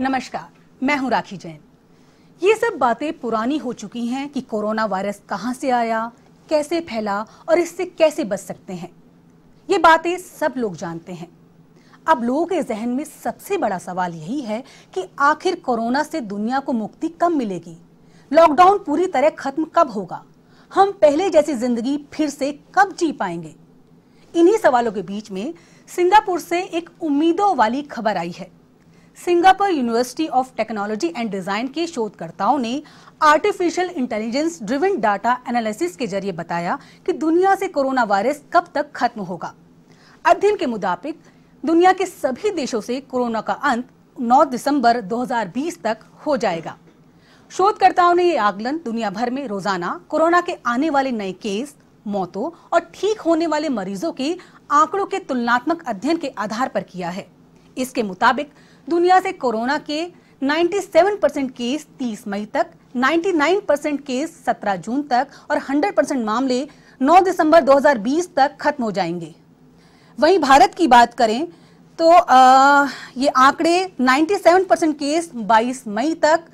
नमस्कार मैं हूं राखी जैन ये सब बातें पुरानी हो चुकी हैं कि कोरोना वायरस कहां से आया कैसे फैला और इससे कैसे बच सकते हैं ये बातें सब लोग जानते हैं अब लोगों के जहन में सबसे बड़ा सवाल यही है कि आखिर कोरोना से दुनिया को मुक्ति कब मिलेगी लॉकडाउन पूरी तरह खत्म कब होगा हम पहले जैसी जिंदगी फिर से कब जी पाएंगे इन्हीं सवालों के बीच में सिंगापुर से एक उम्मीदों वाली खबर आई है Singapore university of technology and design के शोधकर्ताओं ने artificial intelligence driven data analysis के जरिए बताया कि दुनिया से कोरोना वायरस कब तक खत्म होगा अध्ययन के मुताबिक दुनिया के सभी देशों से कोरोना का अंत 9 दिसंबर 2020 तक हो जाएगा शोधकर्ताओं ने ये आकलन दुनिया भर में रोजाना कोरोना के आने वाले नए केस मौतों और ठीक होने वाले मरीजों के आंकड़ों के तुलनात्मक अध्ययन के आधार पर किया है इसके मुताबिक दुनिया से कोरोना के 97 परसेंट केस 30 मई तक 99 परसेंट केस 17 जून तक और 100 परसेंट मामले 9 दिसंबर 2020 तक खत्म हो जाएंगे वहीं भारत की बात करें तो आ, ये आंकड़े 97 परसेंट केस 22 मई तक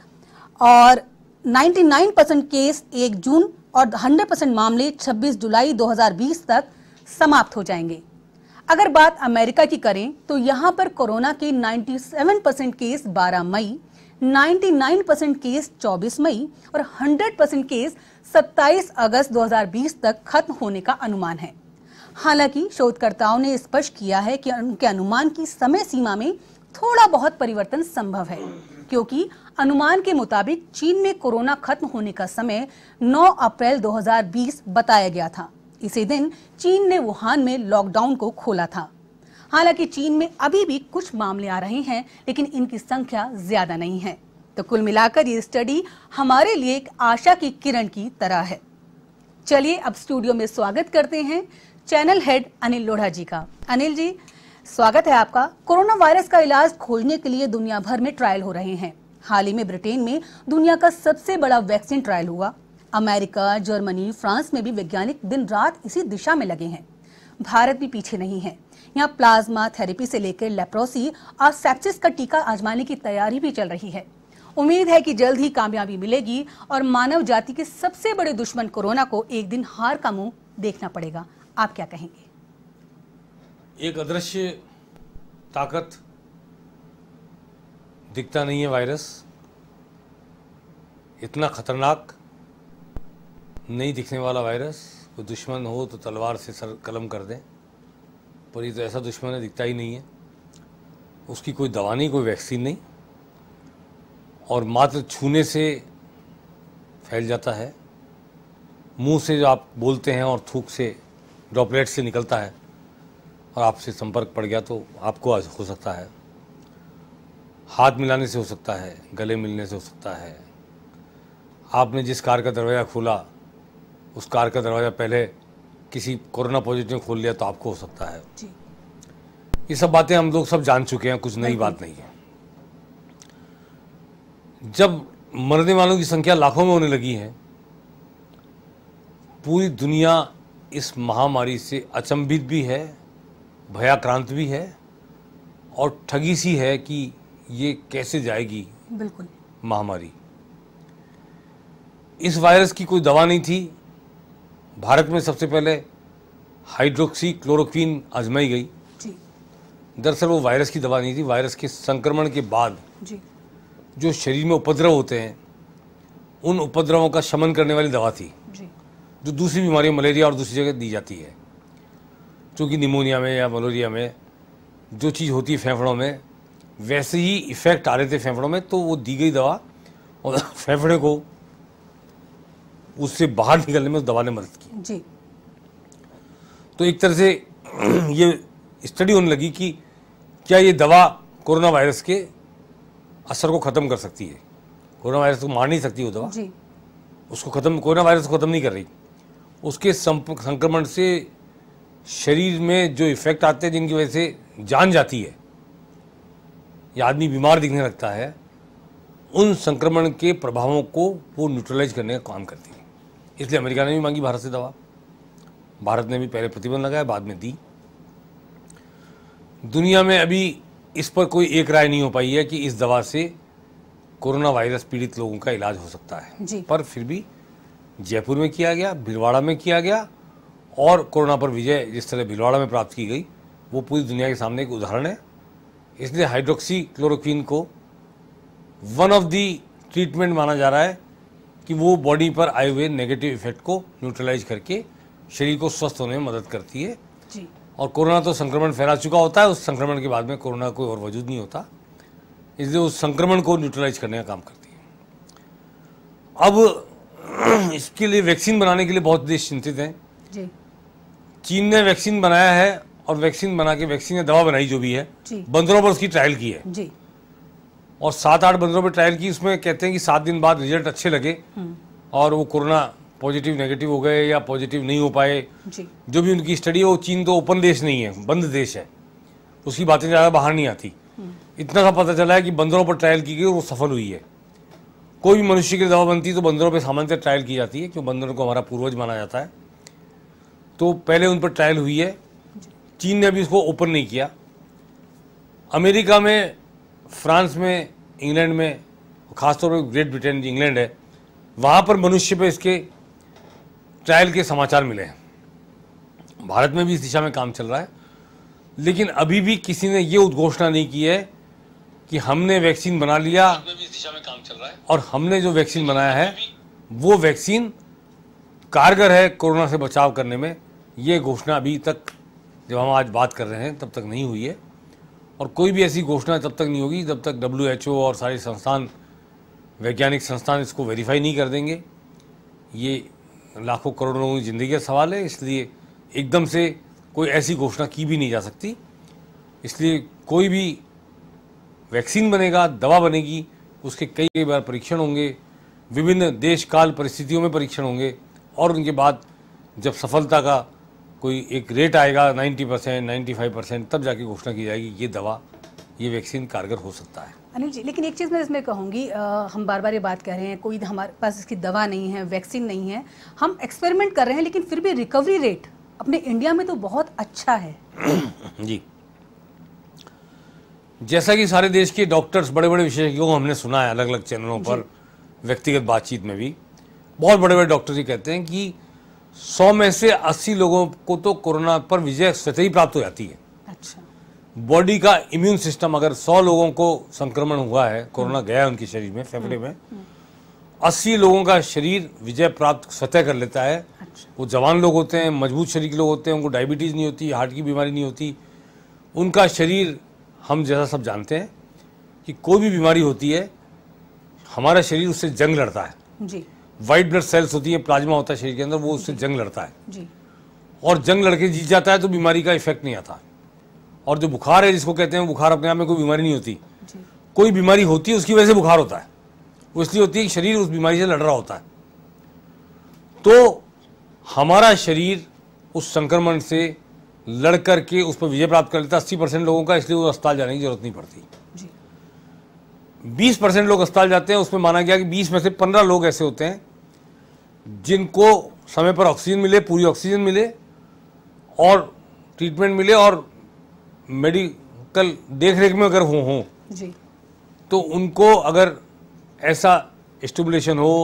और 99 परसेंट केस 1 जून और 100 परसेंट मामले 26 जुलाई 2020 तक समाप्त हो जाएंगे अगर बात अमेरिका की करें तो यहाँ पर कोरोना के 97 परसेंट केस 12 मई 99 परसेंट केस 24 मई और 100 परसेंट केस 27 अगस्त 2020 तक खत्म होने का अनुमान है हालांकि शोधकर्ताओं ने स्पष्ट किया है कि उनके अनुमान की समय सीमा में थोड़ा बहुत परिवर्तन संभव है क्योंकि अनुमान के मुताबिक चीन में कोरोना खत्म होने का समय 9 अप्रैल 2020 बताया गया था इसी दिन चीन ने वुहान में लॉकडाउन को खोला था हालांकि चीन में अभी भी कुछ मामले आ रहे हैं लेकिन इनकी संख्या ज्यादा नहीं है तो कुल मिलाकर ये स्टडी हमारे लिए एक आशा की किरण की तरह है चलिए अब स्टूडियो में स्वागत करते हैं चैनल हेड अनिल लोढ़ा जी का अनिल जी स्वागत है आपका कोरोना वायरस का इलाज खोजने के लिए दुनिया भर में ट्रायल हो रहे हैं हाल ही में ब्रिटेन में दुनिया का सबसे बड़ा वैक्सीन ट्रायल हुआ अमेरिका जर्मनी फ्रांस में भी वैज्ञानिक दिन रात इसी दिशा में लगे हैं भारत भी पीछे नहीं है यहाँ प्लाज्मा थेरेपी से लेकर लेप्रोसी और सेप्सिस का टीका आजमाने की तैयारी भी चल रही है उम्मीद है कि जल्द ही कामयाबी मिलेगी और मानव जाति के सबसे बड़े दुश्मन कोरोना को एक दिन हार का मुंह देखना पड़ेगा आप क्या कहेंगे एक अदृश्य ताकत दिखता नहीं है वायरस इतना खतरनाक नहीं दिखने वाला वायरस कोई दुश्मन हो तो तलवार से सर कलम कर दें पर ये तो ऐसा दुश्मन है दिखता ही नहीं है उसकी कोई दवा नहीं कोई वैक्सीन नहीं और मात्र छूने से फैल जाता है मुंह से जो आप बोलते हैं और थूक से ड्रॉपलेट से निकलता है और आपसे संपर्क पड़ गया तो आपको आज हो सकता है हाथ मिलाने से हो सकता है गले मिलने से हो सकता है आपने जिस कार का दरवाज़ा खोला उस कार का दरवाज़ा पहले किसी कोरोना पॉजिटिव खोल लिया तो आपको हो सकता है जी। ये सब बातें हम लोग सब जान चुके हैं कुछ नई बात नहीं है जब मरने वालों की संख्या लाखों में होने लगी है पूरी दुनिया इस महामारी से अचंभित भी है भयाक्रांत भी है और ठगी सी है कि ये कैसे जाएगी बिल्कुल महामारी इस वायरस की कोई दवा नहीं थी भारत में सबसे पहले हाइड्रोक्सी क्लोरोक्वीन आजमाई गई दरअसल वो वायरस की दवा नहीं थी वायरस के संक्रमण के बाद जी। जो शरीर में उपद्रव होते हैं उन उपद्रवों का शमन करने वाली दवा थी जी। जो दूसरी बीमारियों मलेरिया और दूसरी जगह दी जाती है चूँकि निमोनिया में या मलेरिया में जो चीज़ होती है फेफड़ों में वैसे ही इफ़ेक्ट आ रहे थे फेफड़ों में तो वो दी गई दवा और फेफड़े को उससे बाहर निकलने में उस दवा ने मदद की जी तो एक तरह से ये स्टडी होने लगी कि क्या ये दवा कोरोना वायरस के असर को ख़त्म कर सकती है कोरोना वायरस को मार नहीं सकती वो दवा जी। उसको ख़त्म कोरोना वायरस को ख़त्म नहीं कर रही उसके संक्रमण से शरीर में जो इफ़ेक्ट आते हैं जिनकी वजह से जान जाती है या आदमी बीमार दिखने लगता है उन संक्रमण के प्रभावों को वो न्यूट्रलाइज करने का काम करती है इसलिए अमेरिका ने भी मांगी भारत से दवा भारत ने भी पहले प्रतिबंध लगाया बाद में दी दुनिया में अभी इस पर कोई एक राय नहीं हो पाई है कि इस दवा से कोरोना वायरस पीड़ित लोगों का इलाज हो सकता है पर फिर भी जयपुर में किया गया भिलवाड़ा में किया गया और कोरोना पर विजय जिस तरह भिलवाड़ा में प्राप्त की गई वो पूरी दुनिया के सामने एक उदाहरण है इसलिए हाइड्रोक्सी क्लोरोक्वीन को वन ऑफ दी ट्रीटमेंट माना जा रहा है कि वो बॉडी पर आए हुए नेगेटिव इफेक्ट को न्यूट्रलाइज करके शरीर को स्वस्थ होने में मदद करती है जी। और कोरोना तो संक्रमण फैला चुका होता है उस संक्रमण के बाद में कोरोना कोई और वजूद नहीं होता इसलिए उस संक्रमण को न्यूट्रलाइज करने का काम करती है अब इसके लिए वैक्सीन बनाने के लिए बहुत देश चिंतित हैं चीन ने वैक्सीन बनाया है और वैक्सीन बना के वैक्सीन या दवा बनाई जो भी है बंदरों पर उसकी ट्रायल की है जी। और सात आठ बंदरों पर ट्रायल की उसमें कहते हैं कि सात दिन बाद रिजल्ट अच्छे लगे हम्म। और वो कोरोना पॉजिटिव नेगेटिव हो गए या पॉजिटिव नहीं हो पाए जो भी उनकी स्टडी है वो चीन तो ओपन देश नहीं है बंद देश है उसकी बातें ज़्यादा बाहर नहीं आती हम्म। इतना सा पता चला है कि बंदरों पर ट्रायल की गई वो सफल हुई है कोई भी मनुष्य की दवा बनती है तो बंदरों पर सामान्यतः ट्रायल की जाती है क्यों बंदरों को हमारा पूर्वज माना जाता है तो पहले उन पर ट्रायल हुई है चीन ने अभी उसको ओपन नहीं किया अमेरिका में फ्रांस में इंग्लैंड में खासतौर पर ग्रेट ब्रिटेन इंग्लैंड है वहाँ पर मनुष्य पे इसके ट्रायल के समाचार मिले हैं भारत में भी इस दिशा में काम चल रहा है लेकिन अभी भी किसी ने ये उद्घोषणा नहीं की है कि हमने वैक्सीन बना लिया इस दिशा में काम चल रहा है और हमने जो वैक्सीन बनाया है वो वैक्सीन कारगर है कोरोना से बचाव करने में ये घोषणा अभी तक जब हम आज बात कर रहे हैं तब तक नहीं हुई है और कोई भी ऐसी घोषणा तब तक नहीं होगी जब तक डब्ल्यू और सारे संस्थान वैज्ञानिक संस्थान इसको वेरीफाई नहीं कर देंगे ये लाखों करोड़ों लोगों की ज़िंदगी का सवाल है इसलिए एकदम से कोई ऐसी घोषणा की भी नहीं जा सकती इसलिए कोई भी वैक्सीन बनेगा दवा बनेगी उसके कई कई बार परीक्षण होंगे विभिन्न देश काल परिस्थितियों में परीक्षण होंगे और उनके बाद जब सफलता का कोई एक रेट आएगा 90 परसेंट नाइन्टी परसेंट तब जाके घोषणा की जाएगी ये दवा ये वैक्सीन कारगर हो सकता है अनिल जी लेकिन एक चीज़ मैं इसमें कहूँगी हम बार बार ये बात कर रहे हैं कोई हमारे पास इसकी दवा नहीं है वैक्सीन नहीं है हम एक्सपेरिमेंट कर रहे हैं लेकिन फिर भी रिकवरी रेट अपने इंडिया में तो बहुत अच्छा है जी जैसा कि सारे देश के डॉक्टर्स बड़े बड़े विशेषज्ञों को हमने सुना है अलग अलग चैनलों पर व्यक्तिगत बातचीत में भी बहुत बड़े बड़े डॉक्टर्स ये कहते हैं कि सौ में से अस्सी लोगों को तो कोरोना पर विजय स्वतः ही प्राप्त हो जाती है अच्छा बॉडी का इम्यून सिस्टम अगर सौ लोगों को संक्रमण हुआ है कोरोना हम्म। गया है उनके शरीर में फेफड़े हम्म। में हम्म। अस्सी लोगों का शरीर विजय प्राप्त स्वतः कर लेता है अच्छा। वो जवान लोग होते हैं मजबूत शरीर के लोग होते हैं उनको डायबिटीज़ नहीं होती हार्ट की बीमारी नहीं होती उनका शरीर हम जैसा सब जानते हैं कि कोई भी बीमारी होती है हमारा शरीर उससे जंग लड़ता है जी वाइट ब्लड सेल्स होती है प्लाज्मा होता है शरीर के अंदर वो उससे जंग लड़ता है जी और जंग लड़के जीत जाता है तो बीमारी का इफेक्ट नहीं आता और जो बुखार है जिसको कहते हैं बुखार अपने आप में कोई बीमारी नहीं होती कोई बीमारी होती है उसकी वजह से बुखार होता है वो इसलिए होती है कि शरीर उस बीमारी से लड़ रहा होता है तो हमारा शरीर उस संक्रमण से लड़ कर के उस पर विजय प्राप्त कर लेता है अस्सी परसेंट लोगों का इसलिए वो अस्पताल जाने की जरूरत नहीं पड़ती बीस परसेंट लोग अस्पताल जाते हैं उसमें माना गया कि बीस में से पंद्रह लोग ऐसे होते हैं जिनको समय पर ऑक्सीजन मिले पूरी ऑक्सीजन मिले और ट्रीटमेंट मिले और मेडिकल देख रेख में अगर हों हो, तो उनको अगर ऐसा स्टिमुलेशन हो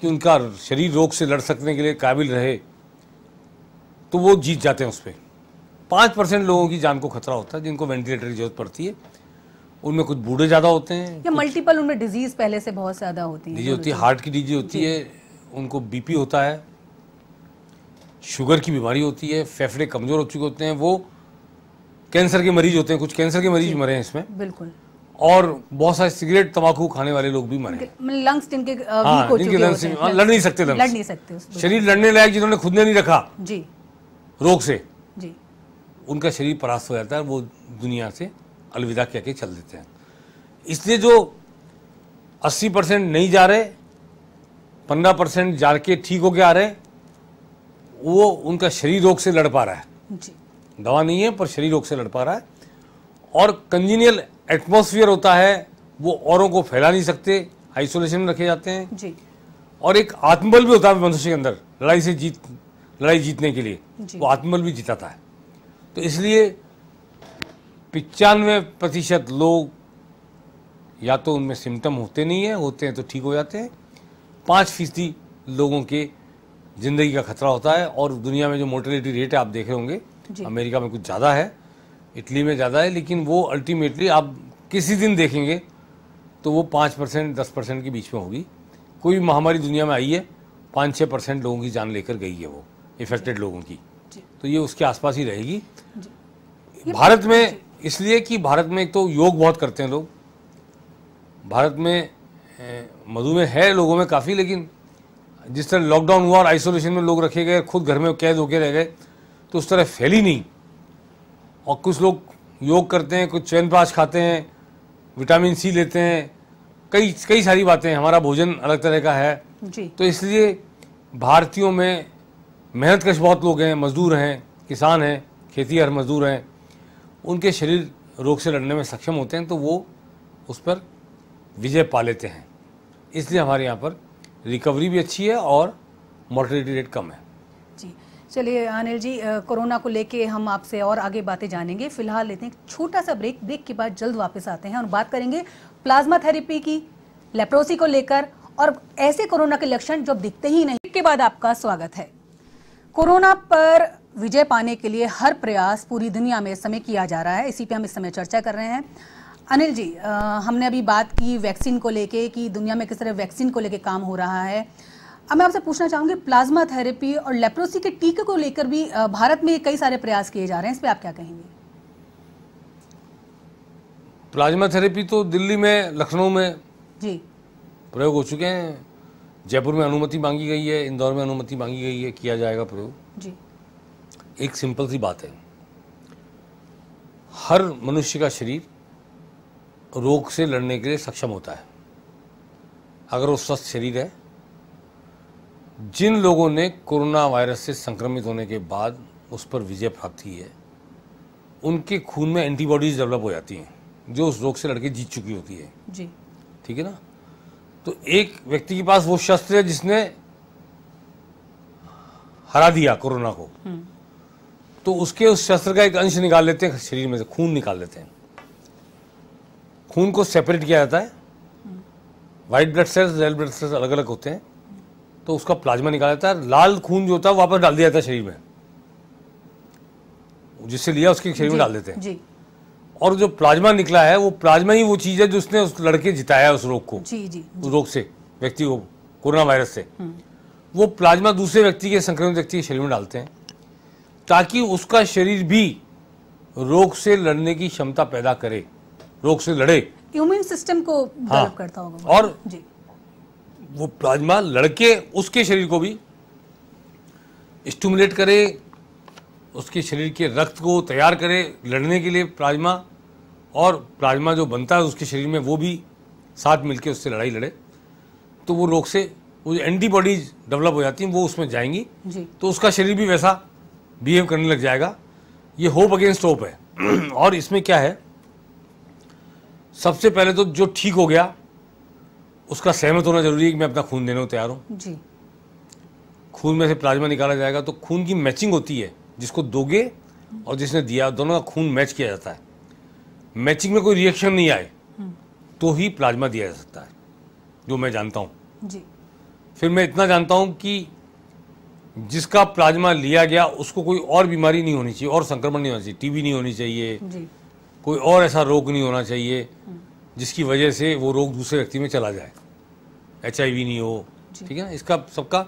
कि उनका शरीर रोग से लड़ सकने के लिए काबिल रहे तो वो जीत जाते हैं उस पर पाँच परसेंट लोगों की जान को खतरा होता है जिनको वेंटिलेटर की जरूरत पड़ती है उनमें कुछ बूढ़े ज़्यादा होते हैं या मल्टीपल उनमें डिजीज़ पहले से बहुत ज़्यादा होती है डिजीज होती है हार्ट की डिजीज होती है उनको बीपी होता है शुगर की बीमारी होती है फेफड़े कमज़ोर हो चुके होते हैं वो कैंसर के मरीज होते हैं कुछ कैंसर के मरीज मरे हैं इसमें बिल्कुल और बहुत सारे सिगरेट तम्बाकू खाने वाले लोग भी मरे मतलब लंग्स जिनके हाँ, हाँ, लड़ नहीं सकते लड़ नहीं सकते शरीर लड़ने लायक जिन्होंने खुद ने नहीं रखा जी रोग से जी उनका शरीर परास्त हो जाता है वो दुनिया से अलविदा कह के चल देते हैं इसलिए जो 80 परसेंट नहीं जा रहे पंद्रह परसेंट जाके ठीक होके आ रहे हैं वो उनका शरीर रोग से लड़ पा रहा है जी दवा नहीं है पर शरीर रोग से लड़ पा रहा है और कंजीनियल एटमोसफियर होता है वो औरों को फैला नहीं सकते आइसोलेशन में रखे जाते हैं जी और एक आत्मबल भी होता है मनुष्य के अंदर लड़ाई से जीत लड़ाई जीतने के लिए जी। वो आत्मबल भी जिताता है तो इसलिए पिचानवे प्रतिशत लोग या तो उनमें सिम्टम होते नहीं है होते हैं तो ठीक हो जाते हैं पाँच फीसदी लोगों के ज़िंदगी का खतरा होता है और दुनिया में जो मोर्टेलिटी रेट है आप देखे होंगे अमेरिका में कुछ ज़्यादा है इटली में ज़्यादा है लेकिन वो अल्टीमेटली आप किसी दिन देखेंगे तो वो पाँच परसेंट दस परसेंट के बीच में होगी कोई महामारी दुनिया में आई है पाँच छः परसेंट लोगों की जान लेकर गई है वो इफेक्टेड लोगों की तो ये उसके आसपास ही रहेगी भारत में इसलिए कि भारत में एक तो योग बहुत करते हैं लोग भारत में मधुमेह है लोगों में काफ़ी लेकिन जिस तरह लॉकडाउन हुआ और आइसोलेशन में लोग रखे गए खुद घर में कैद होके रह गए तो उस तरह फैली नहीं और कुछ लोग योग करते हैं कुछ चैन पाश खाते हैं विटामिन सी लेते हैं कई कई सारी बातें हमारा भोजन अलग तरह का है जी। तो इसलिए भारतीयों में मेहनत कश बहुत लोग हैं मजदूर हैं किसान हैं खेती हर मजदूर हैं उनके शरीर रोग से लड़ने में सक्षम होते हैं तो वो उस पर विजय पा लेते हैं इसलिए हमारे यहाँ पर रिकवरी भी अच्छी है और मोर्टिलिटी रेट कम है जी चलिए अनिल जी कोरोना को लेके हम आपसे और आगे बातें जानेंगे फिलहाल लेते हैं छोटा सा ब्रेक ब्रेक के बाद जल्द वापस आते हैं और बात करेंगे प्लाज्मा थेरेपी की लेप्रोसी को लेकर और ऐसे कोरोना के लक्षण जो दिखते ही नहीं के बाद आपका स्वागत है कोरोना पर विजय पाने के लिए हर प्रयास पूरी दुनिया में इस समय किया जा रहा है इसी पे हम इस समय चर्चा कर रहे हैं अनिल जी आ, हमने अभी बात की वैक्सीन को लेके कि दुनिया में किस तरह वैक्सीन को लेके काम हो रहा है अब मैं आपसे पूछना चाहूंगी प्लाज्मा थेरेपी और लेप्रोसी के टीके को लेकर भी भारत में कई सारे प्रयास किए जा रहे हैं इस पर आप क्या कहेंगे प्लाज्मा थेरेपी तो दिल्ली में लखनऊ में जी प्रयोग हो चुके हैं जयपुर में अनुमति मांगी गई है इंदौर में अनुमति मांगी गई है किया जाएगा प्रयोग जी एक सिंपल सी बात है हर मनुष्य का शरीर रोग से लड़ने के लिए सक्षम होता है अगर वो स्वस्थ शरीर है जिन लोगों ने कोरोना वायरस से संक्रमित होने के बाद उस पर विजय प्राप्त की है उनके खून में एंटीबॉडीज डेवलप हो जाती हैं जो उस रोग से लड़के जीत चुकी होती है जी ठीक है ना तो एक व्यक्ति के पास वो शस्त्र है जिसने हरा दिया कोरोना को हम्म। तो उसके उस शस्त्र का एक अंश निकाल लेते हैं शरीर में से खून निकाल लेते हैं खून को सेपरेट किया जाता है white blood cells red blood cells अलग अलग होते हैं तो उसका प्लाज्मा निकाला जाता है लाल खून जो होता है वापस डाल दिया जाता है शरीर में जिससे लिया उसके शरीर में डाल देते हैं जी और जो प्लाज्मा निकला है वो प्लाज्मा ही वो चीज़ है जिसने उस लड़के जिताया उस रोग को जी जी उस रोग से व्यक्ति को कोरोना वायरस से हम्म। वो प्लाज्मा दूसरे व्यक्ति के संक्रमित व्यक्ति के शरीर में डालते हैं ताकि उसका शरीर भी रोग से लड़ने की क्षमता पैदा करे रोग से लड़े इम्यून सिस्टम को हाँ, करता होगा और जी वो प्लाज्मा लड़के उसके शरीर को भी स्टूमुलेट करे उसके शरीर के रक्त को तैयार करे लड़ने के लिए प्लाज्मा और प्लाज्मा जो बनता है उसके शरीर में वो भी साथ मिलके उससे लड़ाई लड़े तो वो रोग से वो जो एंटीबॉडीज डेवलप हो जाती हैं वो उसमें जाएंगी तो उसका शरीर भी वैसा बिहेव करने लग जाएगा ये होप अगेंस्ट होप है और इसमें क्या है सबसे पहले तो जो ठीक हो गया उसका सहमत होना जरूरी है कि मैं अपना खून देने को तैयार हूँ खून में से प्लाज्मा निकाला जाएगा तो खून की मैचिंग होती है जिसको दोगे और जिसने दिया दोनों का खून मैच किया जाता है मैचिंग में कोई रिएक्शन नहीं आए हम्म। तो ही प्लाज्मा दिया जा सकता है जो मैं जानता हूँ फिर मैं इतना जानता हूँ कि जिसका प्लाज्मा लिया गया उसको कोई और बीमारी नहीं होनी चाहिए और संक्रमण नहीं होना चाहिए टीबी नहीं होनी चाहिए कोई और ऐसा रोग नहीं होना चाहिए जिसकी वजह से वो रोग दूसरे व्यक्ति में चला जाए एच नहीं हो ठीक है ना इसका सबका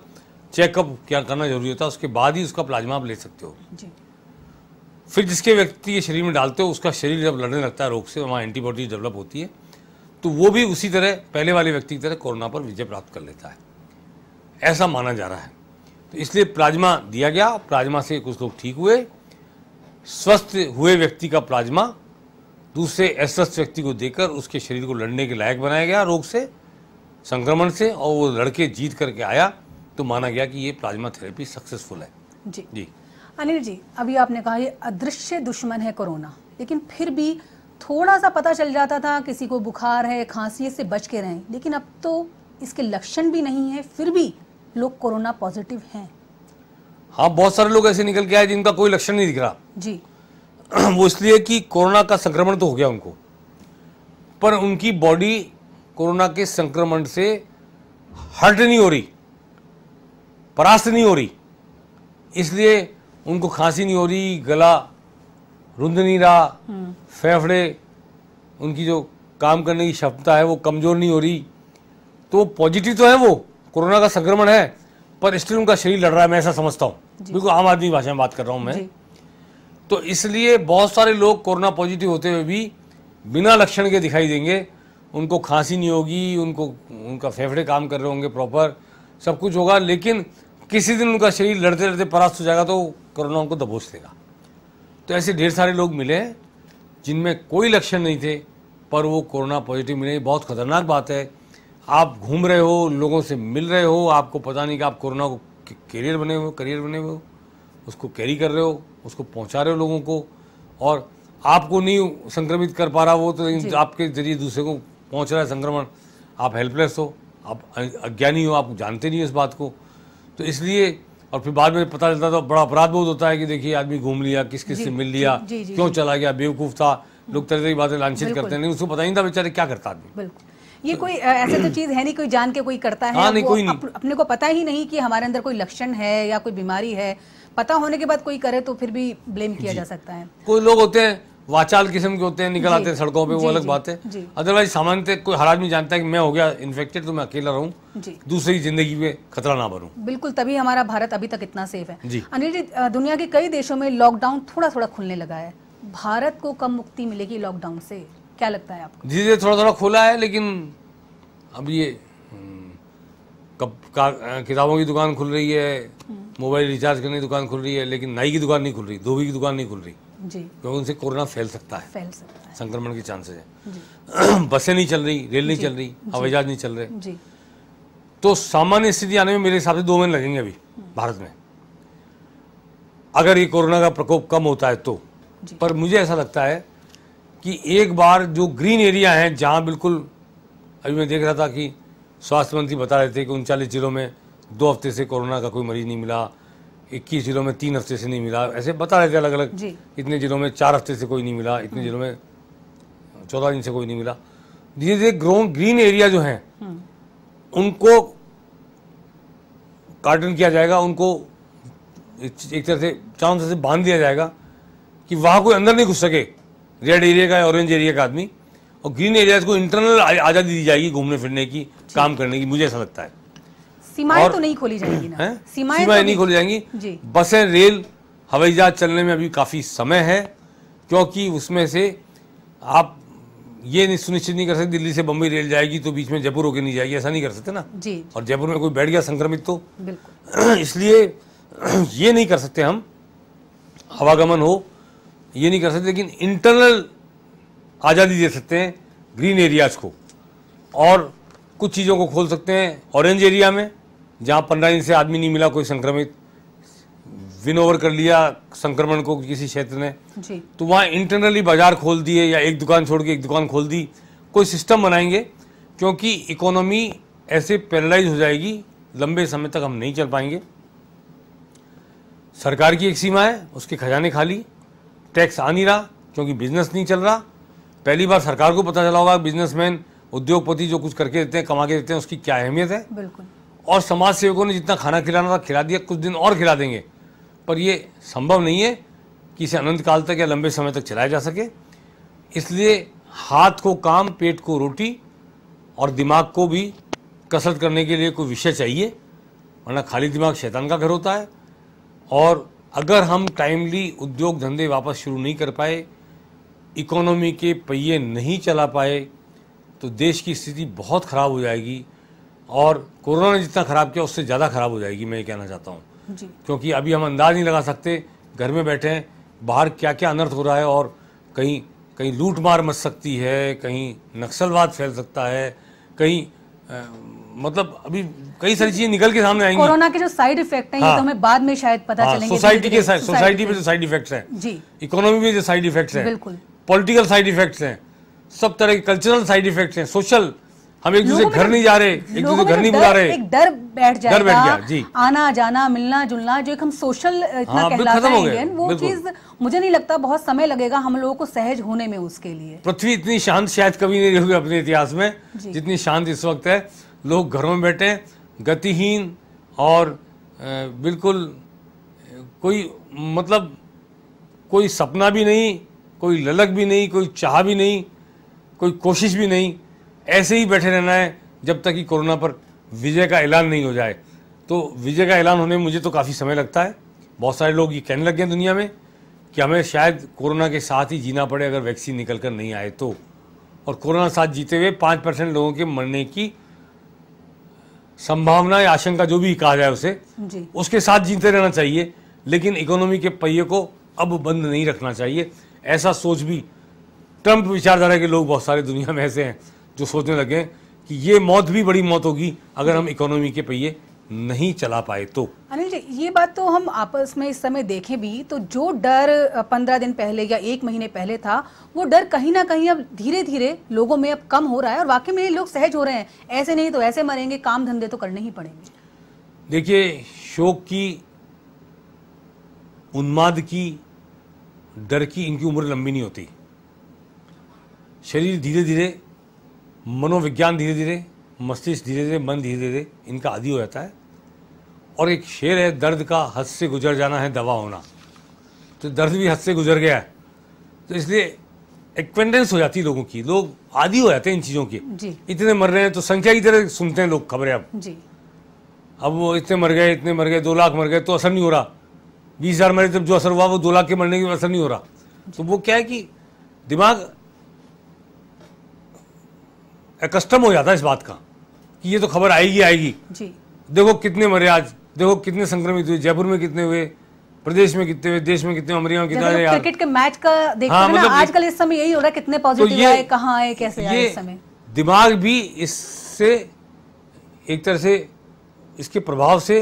चेकअप क्या करना जरूरी होता है उसके बाद ही उसका प्लाज्मा आप ले सकते हो फिर जिसके व्यक्ति के शरीर में डालते हो उसका शरीर जब लड़ने लगता है रोग से वहाँ एंटीबॉडी डेवलप होती है तो वो भी उसी तरह पहले वाले व्यक्ति की तरह कोरोना पर विजय प्राप्त कर लेता है ऐसा माना जा रहा है तो इसलिए प्लाज्मा दिया गया प्लाज्मा से कुछ लोग ठीक हुए स्वस्थ हुए व्यक्ति का प्लाज्मा दूसरे अस्वस्थ व्यक्ति को देकर उसके शरीर को लड़ने के लायक बनाया गया रोग से संक्रमण से और वो लड़के जीत करके आया तो माना गया कि ये प्लाज्मा थेरेपी सक्सेसफुल है जी जी अनिल जी अभी आपने कहा ये अदृश्य दुश्मन है कोरोना लेकिन फिर भी थोड़ा सा पता चल जाता था किसी को बुखार है खांसी से बच के रहें लेकिन अब तो इसके लक्षण भी नहीं है फिर भी लोग कोरोना पॉजिटिव हैं हाँ बहुत सारे लोग ऐसे निकल के आए जिनका कोई लक्षण नहीं दिख रहा जी वो इसलिए कि कोरोना का संक्रमण तो हो गया उनको पर उनकी बॉडी कोरोना के संक्रमण से हर्ट नहीं हो रही परास्त नहीं हो रही इसलिए उनको खांसी नहीं हो रही गला रुंद नहीं रहा हम्म। फेफड़े उनकी जो काम करने की क्षमता है वो कमज़ोर नहीं हो रही तो वो पॉजिटिव तो है वो कोरोना का संक्रमण है पर स्टिल उनका शरीर लड़ रहा है मैं ऐसा समझता हूँ बिल्कुल आम आदमी भाषा में बात कर रहा हूँ मैं तो इसलिए बहुत सारे लोग कोरोना पॉजिटिव होते हुए भी बिना लक्षण के दिखाई देंगे उनको खांसी नहीं होगी उनको उनका फेफड़े काम कर रहे होंगे प्रॉपर सब कुछ होगा लेकिन किसी दिन उनका शरीर लड़ते लड़ते परास्त हो जाएगा तो कोरोना उनको दबोच देगा तो ऐसे ढेर सारे लोग मिले जिनमें कोई लक्षण नहीं थे पर वो कोरोना पॉजिटिव मिले बहुत ख़तरनाक बात है आप घूम रहे हो लोगों से मिल रहे हो आपको पता नहीं कि आप कोरोना को करियर बने हुए हो करियर बने हुए हो उसको कैरी कर रहे हो उसको पहुंचा रहे हो लोगों को और आपको नहीं संक्रमित कर पा रहा वो तो आपके जरिए दूसरे को पहुंच रहा है संक्रमण आप हेल्पलेस हो आप अज्ञानी हो आप जानते नहीं हो इस बात को तो इसलिए और फिर बाद में पता चलता तो बड़ा अपराध बहुत होता है कि देखिए आदमी घूम लिया किस किस से मिल लिया जी, जी, क्यों चला गया बेवकूफ़ था लोग तरह तरह की बातें लांछित करते हैं नहीं उसको पता ही नहीं था बेचारे क्या करता आदमी ये तो कोई ऐसा तो चीज है नहीं कोई जान के कोई करता है हाँ, नहीं, कोई नहीं। अप, अपने को पता ही नहीं कि हमारे अंदर कोई लक्षण है या कोई बीमारी है पता होने के बाद कोई करे तो फिर भी ब्लेम किया जा सकता है कोई लोग होते हैं वाचाल किस्म के होते हैं निकल आते हैं सड़कों पे वो अलग बात है अदरवाइज सामान्य कोई हर आदमी जानता है कि मैं हो गया इन्फेक्टेड तो मैं अकेला रहूं दूसरी जिंदगी पे खतरा ना बनूं बिल्कुल तभी हमारा भारत अभी तक इतना सेफ है अनिल जी दुनिया के कई देशों में लॉकडाउन थोड़ा थोड़ा खुलने लगा है भारत को कम मुक्ति मिलेगी लॉकडाउन से क्या लगता है आपको जी जी थोड़ा थोड़ा खुला है लेकिन अब ये हम्म, किताबों की दुकान खुल रही है हम्म। मोबाइल रिचार्ज करने की दुकान खुल रही है लेकिन नाई की दुकान नहीं खुल रही धोबी की दुकान नहीं खुल रही जी क्योंकि उनसे कोरोना फैल सकता है फैल सकता है संक्रमण के चांसेस है बसें नहीं चल रही रेल नहीं चल रही हवाई जहाज नहीं चल रहे तो सामान्य स्थिति आने में मेरे हिसाब से दो महीने लगेंगे अभी भारत में अगर ये कोरोना का प्रकोप कम होता है तो पर मुझे ऐसा लगता है कि एक बार जो ग्रीन एरिया है जहां बिल्कुल अभी मैं देख रहा था कि स्वास्थ्य मंत्री बता रहे थे कि उनचालीस जिलों में दो हफ्ते से कोरोना का कोई मरीज नहीं मिला इक्कीस जिलों में तीन हफ्ते से नहीं मिला ऐसे बता रहे थे अलग अलग इतने जिलों में चार हफ्ते से कोई नहीं मिला इतने जिलों में चौदह दिन से कोई नहीं मिला धीरे धीरे ग्रो ग्रीन एरिया जो हैं हम्म। उनको कार्टन किया जाएगा उनको एक तरह से तरह से बांध दिया जाएगा कि वहाँ कोई अंदर नहीं घुस सके रेड एरिया का या ऑरेंज एरिया का आदमी और ग्रीन एरियाज को इंटरनल आज़ादी दी जाएगी घूमने फिरने की काम करने की मुझे ऐसा लगता है सीमाएं तो नहीं खोली जाएंगी ना सीमाएं सीमाएं तो नहीं खोली जाएंगी बसें रेल हवाई जहाज चलने में अभी काफ़ी समय है क्योंकि उसमें से आप ये नहीं सुनिश्चित नहीं कर सकते दिल्ली से बम्बई रेल जाएगी तो बीच में जयपुर होकर नहीं जाएगी ऐसा नहीं कर सकते ना जी और जयपुर में कोई बैठ गया संक्रमित तो इसलिए ये नहीं कर सकते हम आवागमन हो ये नहीं कर सकते लेकिन इंटरनल आज़ादी दे सकते हैं ग्रीन एरियाज़ को और कुछ चीज़ों को खोल सकते हैं ऑरेंज एरिया में जहाँ पंद्रह दिन से आदमी नहीं मिला कोई संक्रमित विन ओवर कर लिया संक्रमण को किसी क्षेत्र ने तो वहाँ इंटरनली बाजार खोल दिए या एक दुकान छोड़ के एक दुकान खोल दी कोई सिस्टम बनाएंगे क्योंकि इकोनॉमी ऐसे पैरालाइज हो जाएगी लंबे समय तक हम नहीं चल पाएंगे सरकार की एक सीमा है उसके खजाने खाली टैक्स आ नहीं रहा क्योंकि बिजनेस नहीं चल रहा पहली बार सरकार को पता चला होगा बिजनेसमैन उद्योगपति जो कुछ करके देते हैं कमा के देते हैं उसकी क्या अहमियत है बिल्कुल और समाज सेवकों ने जितना खाना खिलाना था खिला दिया कुछ दिन और खिला देंगे पर ये संभव नहीं है कि इसे अनंत काल तक या लंबे समय तक चलाया जा सके इसलिए हाथ को काम पेट को रोटी और दिमाग को भी कसरत करने के लिए कोई विषय चाहिए वरना खाली दिमाग शैतान का घर होता है और अगर हम टाइमली उद्योग धंधे वापस शुरू नहीं कर पाए इकोनॉमी के पहिए नहीं चला पाए तो देश की स्थिति बहुत ख़राब हो जाएगी और कोरोना ने जितना ख़राब किया उससे ज़्यादा ख़राब हो जाएगी मैं ये कहना चाहता हूँ क्योंकि अभी हम अंदाज नहीं लगा सकते घर में बैठे हैं बाहर क्या क्या अनर्थ हो रहा है और कहीं कहीं लूट मार मच सकती है कहीं नक्सलवाद फैल सकता है कहीं आ, मतलब अभी कई सारी चीजें निकल के सामने आएंगी कोरोना के जो साइड इफेक्ट हैं तो हाँ, तो हमें बाद में शायद पता हाँ, चलेंगे सोसाइटी के सोसाइटी में जो साइड इफेक्ट्स हैं जी इकोनॉमी में जो साइड इफेक्ट्स हैं बिल्कुल पॉलिटिकल साइड इफेक्ट्स हैं सब तरह के कल्चरल साइड इफेक्ट्स हैं सोशल हम एक दूसरे घर नहीं जा रहे एक दूसरे घर नहीं बुला रहे एक डर बैठ जाएगा बैठ गया जी आना जाना मिलना जुलना जो एक हम सोशल इतना हाँ, कहलाता है इंडियन वो चीज मुझे नहीं लगता बहुत समय लगेगा हम लोगों को सहज होने में उसके लिए पृथ्वी इतनी शांत शायद कभी नहीं होगी अपने इतिहास में जितनी शांत इस वक्त है लोग घरों में बैठे गतिहीन और बिल्कुल कोई मतलब कोई सपना भी नहीं कोई ललक भी नहीं कोई चाह भी नहीं कोई कोशिश भी नहीं ऐसे ही बैठे रहना है जब तक कि कोरोना पर विजय का ऐलान नहीं हो जाए तो विजय का ऐलान होने में मुझे तो काफ़ी समय लगता है बहुत सारे लोग ये कहने लग गए दुनिया में कि हमें शायद कोरोना के साथ ही जीना पड़े अगर वैक्सीन निकल कर नहीं आए तो और कोरोना साथ जीते हुए पाँच परसेंट लोगों के मरने की संभावना या आशंका जो भी कहा जाए उसे जी। उसके साथ जीते रहना चाहिए लेकिन इकोनॉमी के पहिए को अब बंद नहीं रखना चाहिए ऐसा सोच भी ट्रंप विचारधारा के लोग बहुत सारे दुनिया में ऐसे हैं जो सोचने लगे कि ये मौत भी बड़ी मौत होगी अगर हम इकोनॉमी के पहिए नहीं चला पाए तो अनिल जी ये बात तो हम आपस में इस समय देखें भी तो जो डर पंद्रह दिन पहले या एक महीने पहले था वो डर कहीं ना कहीं अब धीरे धीरे लोगों में अब कम हो रहा है और वाकई में लोग सहज हो रहे हैं ऐसे नहीं तो ऐसे मरेंगे काम धंधे तो करने ही पड़ेंगे देखिए शोक की उन्माद की डर की इनकी उम्र लंबी नहीं होती शरीर धीरे धीरे मनोविज्ञान धीरे धीरे मस्तिष्क धीरे धीरे मन धीरे धीरे इनका आदि हो जाता है और एक शेर है दर्द का हद से गुजर जाना है दवा होना तो दर्द भी हद से गुजर गया है तो इसलिए एक्वेंडेंस हो जाती है लोगों की लोग आदि हो जाते हैं इन चीज़ों के इतने मर रहे हैं तो संख्या की तरह सुनते हैं लोग खबरें अब जी। अब वो इतने मर गए इतने मर गए दो लाख मर गए तो असर नहीं हो रहा बीस हज़ार मरे तब जो असर हुआ वो दो लाख के मरने के असर नहीं हो रहा तो वो क्या है कि दिमाग एकस्टम हो जाता है इस बात का कि ये तो खबर आएगी आएगी जी देखो कितने मरे आज देखो कितने संक्रमित हुए जयपुर में कितने हुए प्रदेश में कितने हुए देश में कितने अमरिया कितने यार क्रिकेट के मैच का देखते हाँ, मतलब आजकल इस समय यही हो रहा है कितने पॉजिटिव तो आए कहाँ आए कैसे आए इस समय दिमाग भी इससे एक तरह से इसके प्रभाव से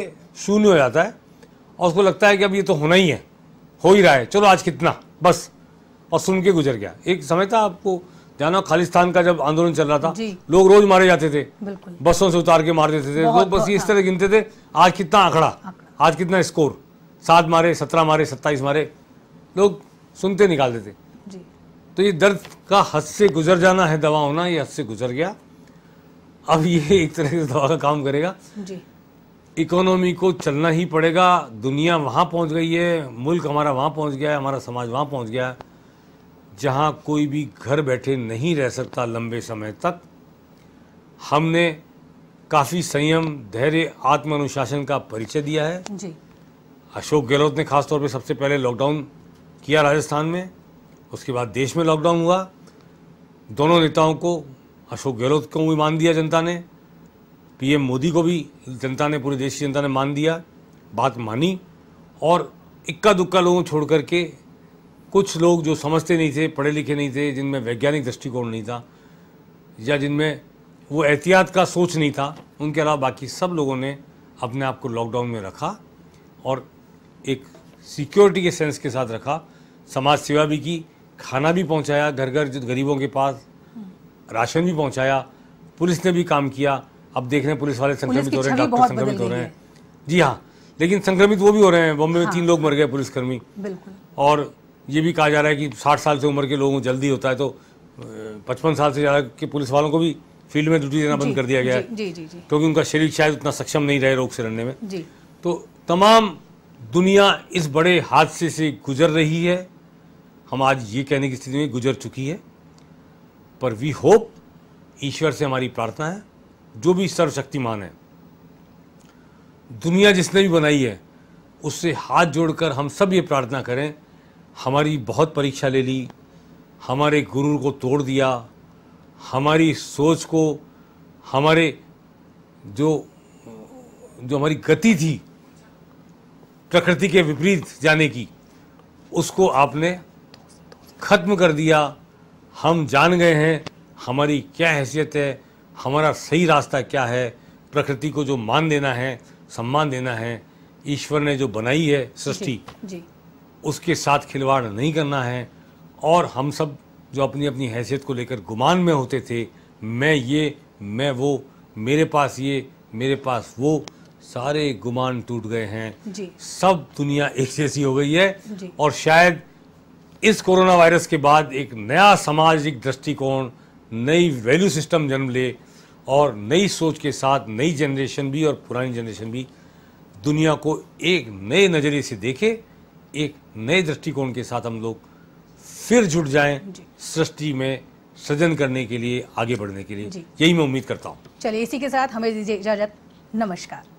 शून्य हो जाता है और उसको लगता है कि अब ये तो होना ही है हो ही रहा है चलो आज कितना बस और सुन के गुजर गया एक समय था आपको जाना खालिस्तान का जब आंदोलन चल रहा था लोग रोज मारे जाते थे बसों से उतार के मार देते थे लोग बस इस हाँ। तरह गिनते थे आज कितना आंकड़ा आज कितना स्कोर सात मारे सत्रह मारे सत्ताईस मारे लोग सुनते निकाल देते तो ये दर्द का हद से गुजर जाना है दवा होना ये हद से गुजर गया अब ये एक तरह से दवा का काम करेगा इकोनॉमी को चलना ही पड़ेगा दुनिया वहां पहुंच गई है मुल्क हमारा वहां पहुंच गया है हमारा समाज वहां पहुंच गया है जहां कोई भी घर बैठे नहीं रह सकता लंबे समय तक हमने काफ़ी संयम धैर्य आत्म अनुशासन का परिचय दिया है जी अशोक गहलोत ने खासतौर पर सबसे पहले लॉकडाउन किया राजस्थान में उसके बाद देश में लॉकडाउन हुआ दोनों नेताओं को अशोक गहलोत को भी मान दिया जनता ने पीएम मोदी को भी जनता ने पूरे देश की जनता ने मान दिया बात मानी और इक्का दुक्का लोगों छोड़ करके कुछ लोग जो समझते नहीं थे पढ़े लिखे नहीं थे जिनमें वैज्ञानिक दृष्टिकोण नहीं था या जिनमें वो एहतियात का सोच नहीं था उनके अलावा बाकी सब लोगों ने अपने आप को लॉकडाउन में रखा और एक सिक्योरिटी के सेंस के साथ रखा समाज सेवा भी की खाना भी पहुंचाया घर घर गरीबों के पास राशन भी पहुंचाया पुलिस ने भी काम किया अब देख रहे हैं पुलिस वाले संक्रमित हो रहे हैं डॉक्टर संक्रमित हो रहे हैं जी हाँ लेकिन संक्रमित वो भी हो रहे हैं बॉम्बे में हाँ। तीन लोग मर गए पुलिसकर्मी और ये भी कहा जा रहा है कि साठ साल से उम्र के लोगों को जल्दी होता है तो पचपन साल से ज़्यादा के पुलिस वालों को भी फील्ड में ड्यूटी देना बंद कर दिया गया है क्योंकि उनका शरीर शायद उतना सक्षम नहीं रहे रोग से लड़ने में तो तमाम दुनिया इस बड़े हादसे से गुजर रही है हम आज ये कहने की स्थिति में गुजर चुकी है पर वी होप ईश्वर से हमारी प्रार्थना है जो भी सर्वशक्तिमान है दुनिया जिसने भी बनाई है उससे हाथ जोड़कर हम सब ये प्रार्थना करें हमारी बहुत परीक्षा ले ली हमारे गुरु को तोड़ दिया हमारी सोच को हमारे जो जो हमारी गति थी प्रकृति के विपरीत जाने की उसको आपने ख़त्म कर दिया हम जान गए हैं हमारी क्या हैसियत है हमारा सही रास्ता क्या है प्रकृति को जो मान देना है सम्मान देना है ईश्वर ने जो बनाई है सृष्टि उसके साथ खिलवाड़ नहीं करना है और हम सब जो अपनी अपनी हैसियत को लेकर गुमान में होते थे मैं ये मैं वो मेरे पास ये मेरे पास वो सारे गुमान टूट गए हैं जी। सब दुनिया एक जैसी हो गई है और शायद इस कोरोना वायरस के बाद एक नया सामाजिक दृष्टिकोण नई वैल्यू सिस्टम जन्म ले और नई सोच के साथ नई जनरेशन भी और पुरानी जनरेशन भी दुनिया को एक नए नज़रिए से देखे एक नए दृष्टिकोण के साथ हम लोग फिर जुट जाएं सृष्टि में सृजन करने के लिए आगे बढ़ने के लिए यही मैं उम्मीद करता हूँ चलिए इसी के साथ हमें दीजिए इजाजत नमस्कार